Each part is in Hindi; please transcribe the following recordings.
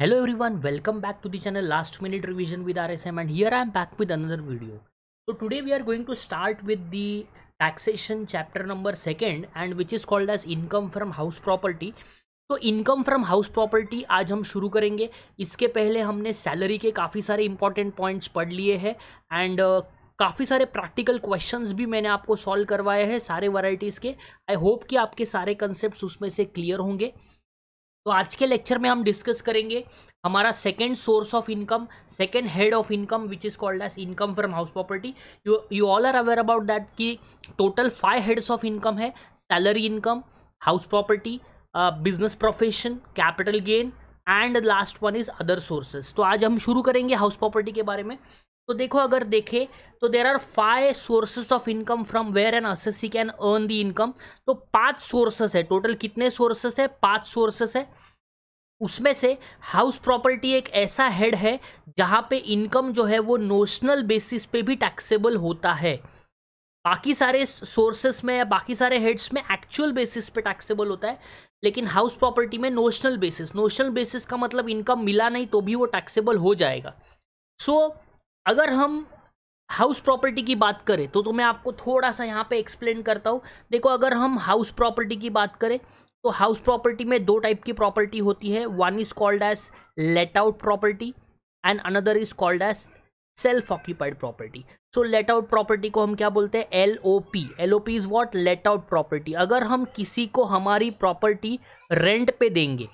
hello everyone welcome back to the channel last minute revision with RSM and here I am back with another video तो today we are going to start with the taxation chapter number second and which is called as income from house property तो इनकम फ्रॉम हाउस प्रॉपर्टी आज हम शुरू करेंगे इसके पहले हमने सैलरी के काफ़ी सारे इंपॉर्टेंट पॉइंट्स पढ़ लिए हैं एंड uh, काफ़ी सारे प्रैक्टिकल क्वेश्चंस भी मैंने आपको सॉल्व करवाए हैं सारे वराइटीज़ के आई होप कि आपके सारे कंसेप्ट उसमें से क्लियर होंगे तो आज के लेक्चर में हम डिस्कस करेंगे हमारा second source of income second head of income which is called as income from house property you you all are aware about that कि total five heads of income है salary income house property business profession capital gain and last one is other sources तो आज हम शुरू करेंगे हाउस प्रॉपर्टी के बारे में तो देखो अगर देखें तो there are five sources of income from where an assessee can earn the income तो पांच सोर्सेस है टोटल कितने सोर्सेस है पांच सोर्सेस है उसमें से हाउस प्रॉपर्टी एक ऐसा हेड है जहां पे इनकम जो है वो नोशनल बेसिस पे भी टैक्सेबल होता है बाकी सारे सोर्सेस में या बाकी सारे हेड्स में एक्चुअल बेसिस पे टैक्सेबल होता है लेकिन हाउस प्रॉपर्टी में नोशनल बेसिस नोशनल बेसिस का मतलब इनकम मिला नहीं तो भी वो टैक्सेबल हो जाएगा सो so, अगर हम हाउस प्रॉपर्टी की बात करें तो तो मैं आपको थोड़ा सा यहाँ पे एक्सप्लेन करता हूँ देखो अगर हम हाउस प्रॉपर्टी की बात करें तो हाउस प्रॉपर्टी में दो टाइप की प्रॉपर्टी होती है one is called as let out property and another is called as self occupied property so let out property को हम क्या बोलते हैं L O P L O P is what let out property अगर हम किसी को हमारी प्रॉपर्टी रेंट पे देंगे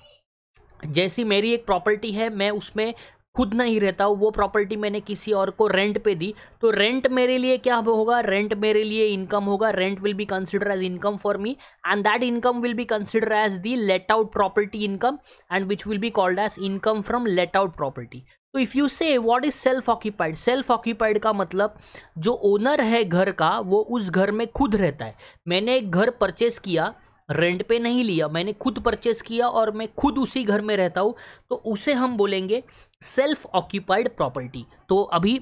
जैसी मेरी एक प्रॉपर्टी है मैं उसमें खुद नहीं रहता हूँ वो प्रॉपर्टी मैंने किसी और को रेंट पे दी तो रेंट मेरे लिए क्या होगा रेंट मेरे लिए इनकम होगा rent will be consider as income for me and that income will be consider as the let out property income and which will be called as income from let out property तो if you say what is self occupied self occupied का मतलब जो ओनर है घर का वो उस घर में खुद रहता है मैंने एक घर परचेस किया रेंट पे नहीं लिया मैंने खुद परचेस किया और मैं खुद उसी घर में रहता हूँ तो उसे हम बोलेंगे सेल्फ ऑक्यूपाइड प्रॉपर्टी तो अभी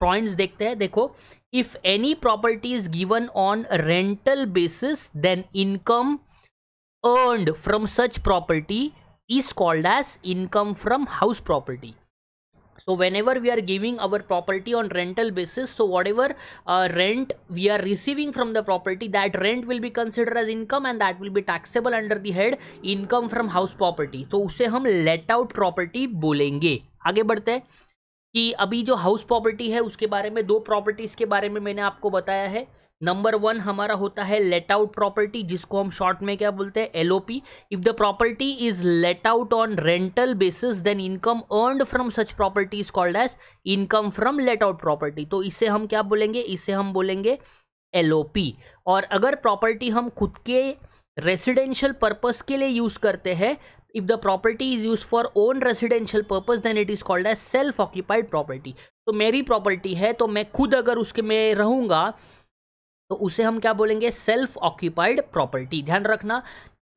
पॉइंट्स देखते हैं देखो if any property is given on rental basis then income earned from such property is called as income from house property so whenever we are giving our property on rental basis so whatever uh, rent we are receiving from the property that rent will be considered as income and that will be taxable under the head income from house property so use hum let out property bolenge aage badhte hain कि अभी जो हाउस प्रॉपर्टी है उसके बारे में दो प्रॉपर्टीज़ के बारे में मैंने आपको बताया है नंबर वन हमारा होता है लेट आउट प्रॉपर्टी जिसको हम शॉर्ट में क्या बोलते हैं L O P if the property is let out on rental basis then income earned from such property is called as income from let out property तो इसे हम क्या बोलेंगे इसे हम बोलेंगे एल ओ पी और अगर प्रॉपर्टी हम खुद के रेसिडेंशियल पर्पस के लिए यूज़ करते हैं if the property is used for own residential purpose then it is called as self occupied property तो मेरी प्रॉपर्टी है तो मैं खुद अगर उसके में रहूँगा तो उसे हम क्या बोलेंगे सेल्फ ऑक्यूपाइड प्रॉपर्टी ध्यान रखना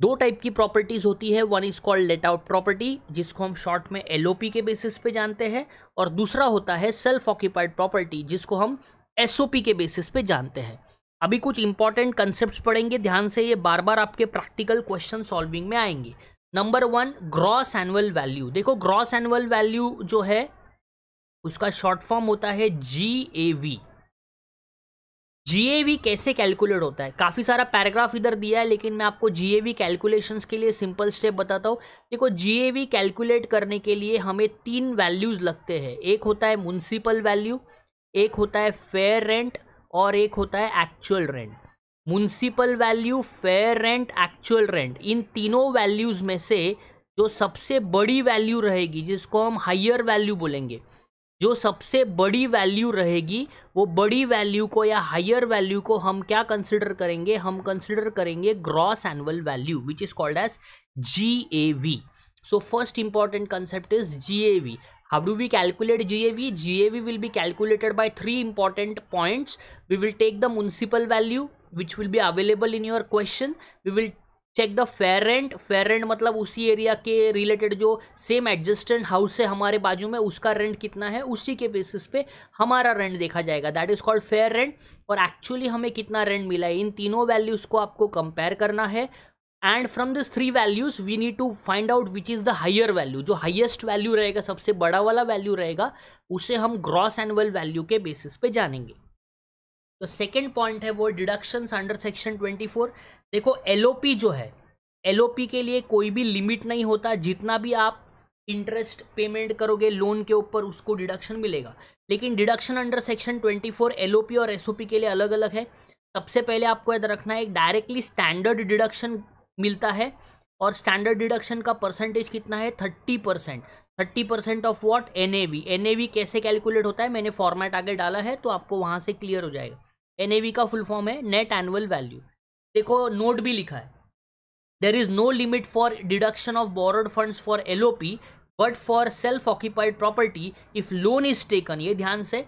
दो टाइप की प्रॉपर्टीज होती है one is called let out property जिसको हम शॉर्ट में एल के बेसिस पे जानते हैं और दूसरा होता है सेल्फ ऑक्यूपाइड प्रॉपर्टी जिसको हम एस के बेसिस पे जानते हैं अभी कुछ इंपॉर्टेंट कंसेप्ट पढ़ेंगे ध्यान से ये बार बार आपके प्रैक्टिकल क्वेश्चन सॉल्विंग में आएंगे number one gross annual value देखो ग्रॉस एनुअल वैल्यू जो है उसका शॉर्ट फॉर्म होता है G A V G A V कैसे कैलकुलेट होता है काफ़ी सारा पैराग्राफ इधर दिया है लेकिन मैं आपको जी ए वी कैलकुलेशन के लिए सिंपल स्टेप बताता हूँ देखो जी ए वी कैलकुलेट करने के लिए हमें तीन वैल्यूज़ लगते हैं एक होता है म्यूनसिपल वैल्यू एक होता है फेयर रेंट और एक होता है actual rent municipal value fair rent actual rent इन तीनों वैल्यूज़ में से जो सबसे बड़ी वैल्यू रहेगी जिसको हम हायर वैल्यू बोलेंगे जो सबसे बड़ी वैल्यू रहेगी वो बड़ी वैल्यू को या हायर वैल्यू को हम क्या कंसिडर करेंगे हम कंसिडर करेंगे gross annual value which is called as G A V so first important concept is G A V how do we G A V G A V will be calculated by three important points we will take the municipal value which will be available in your question we will check the fair rent fair rent मतलब उसी एरिया के रिलेटेड जो सेम एडजस्टेंट हाउस है हमारे बाजू में उसका रेंट कितना है उसी के बेसिस पे हमारा रेंट देखा जाएगा that is called fair rent और एक्चुअली हमें कितना रेंट मिला है इन तीनों वैल्यूज़ को आपको कंपेयर करना है and from this three values we need to find out which is the higher value जो हाइएस्ट वैल्यू रहेगा सबसे बड़ा वाला वैल्यू रहेगा उसे हम ग्रॉस एनुअल वैल्यू के बेसिस पे जानेंगे तो सेकेंड पॉइंट है वो deduction under section twenty four देखो एल जो है एल के लिए कोई भी लिमिट नहीं होता जितना भी आप इंटरेस्ट पेमेंट करोगे लोन के ऊपर उसको डिडक्शन मिलेगा लेकिन deduction under section O P और पी के लिए अलग अलग है सबसे पहले आपको याद रखना है एक डायरेक्टली स्टैंडर्ड डिडक्शन मिलता है और स्टैंडर्ड डिडक्शन का परसेंटेज कितना है thirty percent thirty percent of what N A V N A V कैसे कैलकुलेट होता है मैंने फॉर्मेट आगे डाला है तो आपको वहाँ से क्लियर हो जाएगा एन ए वी का फुल फॉर्म है नेट एनुअल वैल्यू देखो नोट भी लिखा है there is no limit for deduction of borrowed funds for L O P but for self occupied property if loan is taken ये ध्यान से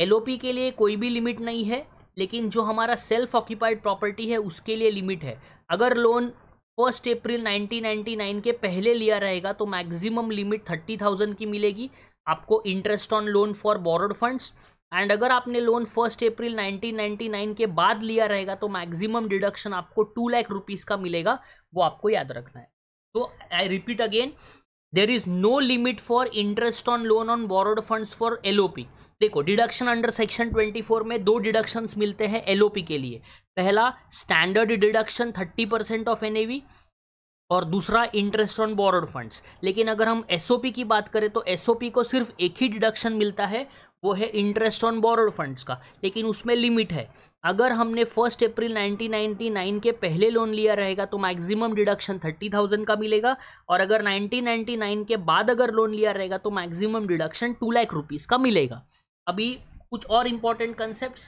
एल ओ पी के लिए कोई भी लिमिट नहीं है लेकिन जो हमारा सेल्फ ऑक्यूपाइड प्रॉपर्टी है उसके लिए लिमिट है अगर लोन फर्स्ट अप्रैल 1999 के पहले लिया रहेगा तो मैक्सिमम लिमिट थर्टी थाउजेंड की मिलेगी आपको interest on loan for borrowed funds and अगर आपने लोन फर्स्ट अप्रैल 1999 के बाद लिया रहेगा तो मैक्सिमम डिडक्शन आपको टू लाख रुपीज़ का मिलेगा वो आपको याद रखना है तो I repeat again there is no limit for interest on loan on borrowed funds for LOP देखो डिडक्शन अंडर सेक्शन 24 में दो डिडक्शंस मिलते हैं एलओपी के लिए पहला standard deduction 30 percent of NAV और दूसरा इंटरेस्ट ऑन बोरोड फंड्स लेकिन अगर हम एसओपी की बात करें तो एसओपी को सिर्फ एक ही डिडक्शन मिलता है वो है इंटरेस्ट ऑन बोरोड फंड्स का लेकिन उसमें लिमिट है अगर हमने फर्स्ट अप्रैल 1999 के पहले लोन लिया रहेगा तो मैक्सिमम डिडक्शन 30,000 का मिलेगा और अगर 1999 के बाद अगर लोन लिया रहेगा तो maximum deduction two lakh rupees का मिलेगा अभी कुछ और इम्पॉर्टेंट कंसेप्ट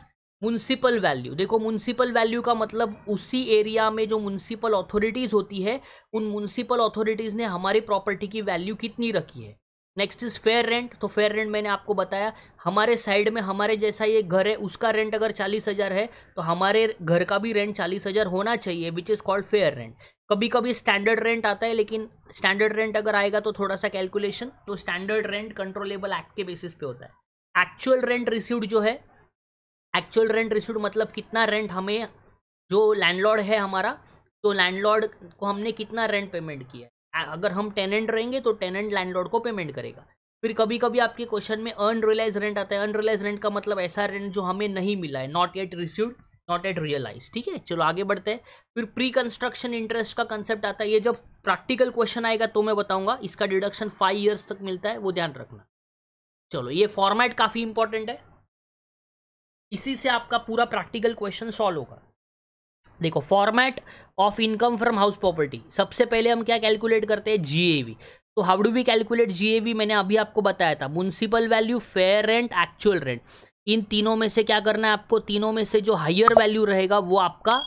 म्यूनसिपल वैल्यू देखो म्यूनसिपल वैल्यू का मतलब उसी एरिया में जो म्यूनसिपल अथॉरिटीज़ होती है उन म्यूनसिपल अथॉरिटीज़ ने हमारी प्रॉपर्टी की वैल्यू कितनी रखी है नेक्स्ट इज़ फेयर रेंट तो फेयर रेंट मैंने आपको बताया हमारे साइड में हमारे जैसा ये घर है उसका रेंट अगर चालीस हज़ार है तो हमारे घर का भी रेंट चालीस हज़ार होना चाहिए which is called fair rent कभी कभी स्टैंडर्ड रेंट आता है लेकिन स्टैंडर्ड रेंट अगर आएगा तो थोड़ा सा कैलकुलेशन तो स्टैंडर्ड रेंट कंट्रोलेबल एक्ट के बेसिस पे होता है एक्चुअल रेंट रिसीव्ड जो है एक्चुअल रेंट रिसीव्ड मतलब कितना रेंट हमें जो लैंडलॉर्ड है हमारा तो लैंडलॉर्ड को हमने कितना रेंट पेमेंट किया अगर हम टेनेंट रहेंगे तो टेनेंट लैंडलॉर्ड को पेमेंट करेगा फिर कभी कभी आपके क्वेश्चन में अनरियलाइज रेंट आता है अनरियलाइज रेंट का मतलब ऐसा रेंट जो हमें नहीं मिला है not yet received not yet realise ठीक है चलो आगे बढ़ते हैं फिर प्री कंस्ट्रक्शन इंटरेस्ट का कंसेप्ट आता है ये जब प्रैक्टिकल क्वेश्चन आएगा तो मैं बताऊंगा इसका डिडक्शन फाइव ईयर्स तक मिलता है वो ध्यान रखना चलो ये फॉर्मेट काफ़ी इंपॉर्टेंट है इसी से आपका पूरा प्रैक्टिकल क्वेश्चन सॉल्व होगा देखो format of income from house property सबसे पहले हम क्या कैलकुलेट करते हैं जीएवी तो how do we calculate GAV मैंने अभी आपको बताया था municipal value fair rent actual rent इन तीनों में से क्या करना है आपको तीनों में से जो हायर वैल्यू रहेगा वो आपका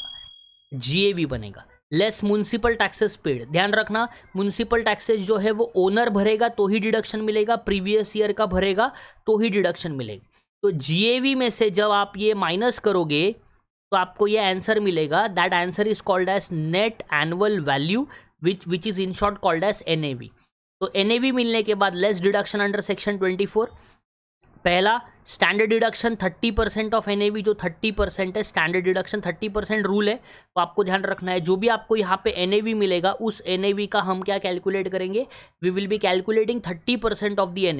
जीएवी बनेगा लेस म्यूनसिपल टैक्सेस पेड ध्यान रखना म्यूनसिपल टैक्सेस जो है वो ओनर भरेगा तो ही डिडक्शन मिलेगा प्रीवियस ईयर का भरेगा तो ही डिडक्शन मिलेगा तो जीएवी में से जब आप ये माइनस करोगे तो आपको ये आंसर मिलेगा that answer is called as net annual value which which is in short called as N तो एन मिलने के बाद less deduction under section twenty four पहला standard deduction thirty percent of N जो थर्टी परसेंट है standard deduction thirty percent rule है तो आपको ध्यान रखना है जो भी आपको यहाँ पे एन मिलेगा उस एन का हम क्या कैलकुलेट करेंगे we will be calculating thirty percent of the N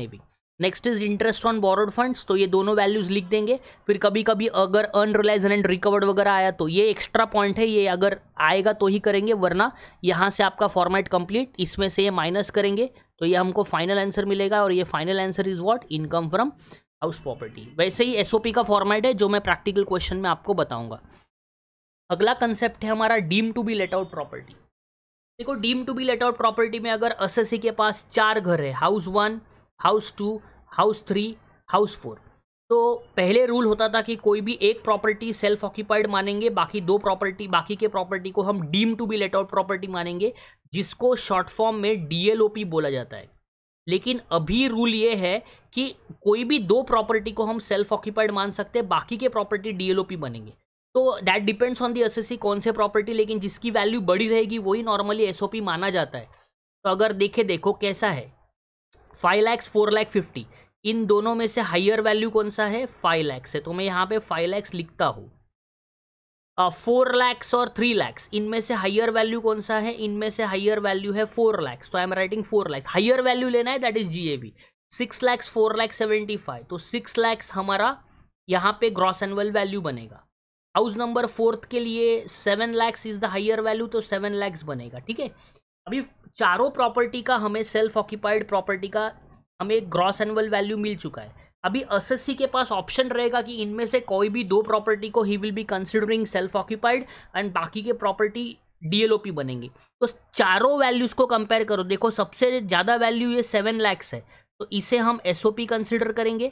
next is interest on borrowed funds तो ये दोनों वैल्यूज़ लिख देंगे फिर कभी कभी अगर अनरिलाइज एंड रिकवर्ड वगैरह आया तो ये एक्स्ट्रा पॉइंट है ये अगर आएगा तो ही करेंगे वरना यहाँ से आपका फॉर्मेट कंप्लीट इसमें से ये माइनस करेंगे तो ये हमको फाइनल आंसर मिलेगा और ये final answer is what income from house property वैसे ही एस का फॉर्मेट है जो मैं प्रैक्टिकल क्वेश्चन में आपको बताऊँगा अगला कंसेप्ट है हमारा deem to be let out property देखो deem to be let out property में अगर एस के पास चार घर है house one house two house three house four तो पहले रूल होता था कि कोई भी एक प्रॉपर्टी सेल्फ ऑक्यूपाइड मानेंगे बाकी दो प्रॉपर्टी बाकी के प्रॉपर्टी को हम deem to be let out property मानेंगे जिसको शॉर्ट फॉर्म में डीएलओपी बोला जाता है लेकिन अभी रूल ये है कि कोई भी दो प्रॉपर्टी को हम सेल्फ ऑक्यूपाइड मान सकते हैं बाकी के प्रॉपर्टी डीएलओपी बनेंगे तो that depends on the S कौन से प्रॉपर्टी लेकिन जिसकी वैल्यू बड़ी रहेगी वही नॉर्मली एसओपी माना जाता है तो अगर देखे देखो कैसा है five lakhs four lakh fifty इन दोनों में से हाइयर वैल्यू कौन सा है फाइव लैक्स है तो मैं यहाँ पे फाइव लैक्स लिखता हूँ फोर लैक्स और थ्री लैक्स इनमें से हाइयर वैल्यू कौन सा है इनमें से हाइयर वैल्यू है फोर लैक्स तो I am writing four lakhs higher value लेना है that is G A V six lakhs four lakhs seventy five तो सिक्स लैक्स हमारा यहाँ पे ग्रॉस एनुअल वैल्यू बनेगा हाउस नंबर फोर्थ के लिए seven lakhs is the higher value तो सेवन लैक्स बनेगा ठीक है अभी चारों प्रॉपर्टी का हमें सेल्फ ऑक्यूपाइड प्रॉपर्टी का हमें ग्रॉस एनुअल वैल्यू मिल चुका है अभी एस के पास ऑप्शन रहेगा कि इनमें से कोई भी दो प्रॉपर्टी को ही will be considering self occupied and बाकी के प्रॉपर्टी डीएलओपी बनेंगे तो चारों वैल्यूज़ को कंपेयर करो देखो सबसे ज़्यादा वैल्यू ये सेवन लैक्स है तो इसे हम एस ओ पी कंसिडर करेंगे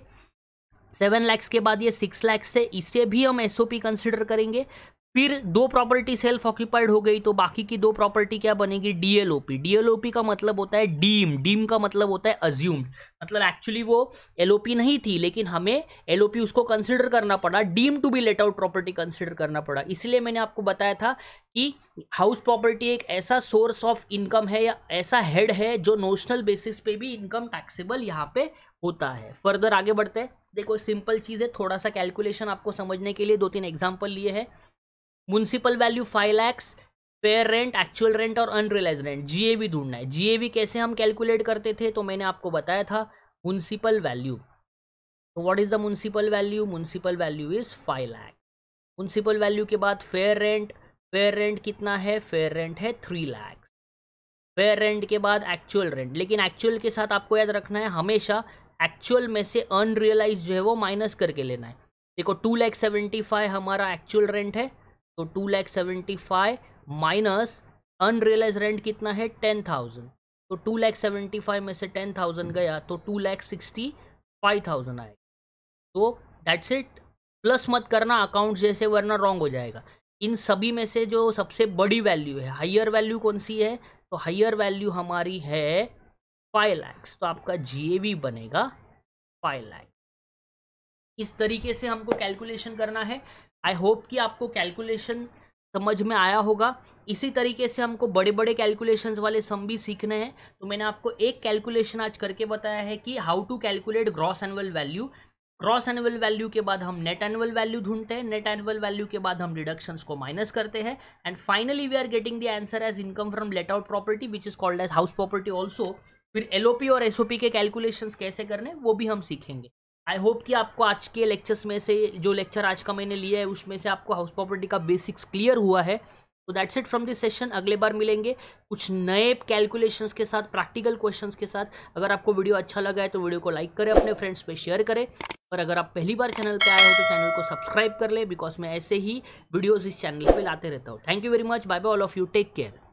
सेवन लैक्स के बाद ये सिक्स लैक्स है इसे भी हम एस ओ कंसिडर करेंगे फिर दो प्रॉपर्टी सेल्फ ऑक्यूपाइड हो गई तो बाकी की दो प्रॉपर्टी क्या बनेगी डीएलओपी डीएलओपी का मतलब होता है डीम डीम का मतलब होता है अज्यूम्ड मतलब एक्चुअली वो एलओपी नहीं थी लेकिन हमें एलओपी उसको कंसिडर करना पड़ा deem to be let out property consider करना पड़ा इसलिए मैंने आपको बताया था कि हाउस प्रॉपर्टी एक ऐसा सोर्स ऑफ इनकम है या ऐसा हेड है जो नोशनल बेसिस पे भी इनकम टैक्सेबल यहाँ पे होता है फर्दर आगे बढ़ते हैं देखो सिंपल चीज़ है थोड़ा सा कैलकुलेशन आपको समझने के लिए दो तीन एग्जाम्पल लिए हैं municipal value five lakhs fair rent actual rent और अनरियलाइज रेंट वी ढूंढना है जीएबी कैसे हम कैलकुलेट करते थे तो मैंने आपको बताया था म्यूनसिपल वैल्यू तो what is the municipal value municipal value is five lakhs municipal value के बाद फेयर रेंट फेयर रेंट कितना है फेयर रेंट है थ्री लैक्स फेयर रेंट के बाद एक्चुअल रेंट लेकिन एक्चुअल के साथ आपको याद रखना है हमेशा एक्चुअल में से अनरियलाइज जो है वो माइनस करके लेना है देखो टू लैख सेवेंटी फाइव हमारा एक्चुअल रेंट है तो two lakh seventy five minus unrealise rent कितना है टेन थाउजेंड तो टू लैख सेवेंटी फाइव में से टेन थाउजेंड गया तो two lakh sixty five thousand आएगा तो दैट्स इट प्लस मत करना अकाउंट जैसे वरना रॉन्ग हो जाएगा इन सभी में से जो सबसे बड़ी वैल्यू है हाइयर वैल्यू कौन सी है तो हाइयर वैल्यू हमारी है फाइव लैक्स तो आपका जी बनेगा फाइव लैक्स इस तरीके से हमको कैलकुलेशन करना है आई होप कि आपको कैलकुलेशन समझ में आया होगा इसी तरीके से हमको बड़े बड़े कैलकुलेशंस वाले सम भी सीखने हैं तो मैंने आपको एक कैलकुलेशन आज करके बताया है कि how to calculate gross annual value gross annual value के बाद हम नेट एनुअल वैल्यू ढूंढते हैं नेट एनुअल वैल्यू के बाद हम डिडक्शंस को माइनस करते हैं and finally we are getting the answer as income from let out property which is called as house property also फिर एलओपी और एसओपी के कैलकुलेशंस कैसे करने वो भी हम सीखेंगे आई होप कि आपको आज के लेक्चर्स में से जो लेक्चर आज का मैंने लिया है उसमें से आपको हाउस प्रॉपर्टी का बेसिक्स क्लियर हुआ है तो that's it from this session अगले बार मिलेंगे कुछ नए कैलकुलेशंस के साथ प्रैक्टिकल क्वेश्चंस के साथ अगर आपको वीडियो अच्छा लगा है तो वीडियो को लाइक करें अपने फ्रेंड्स पे शेयर करें और अगर आप पहली बार चैनल पे आए हो तो चैनल को सब्सक्राइब कर ले बिकॉज मैं ऐसे ही वीडियोज़ इस चैनल पर लाते रहता हूँ thank you very much bye bye all of you take care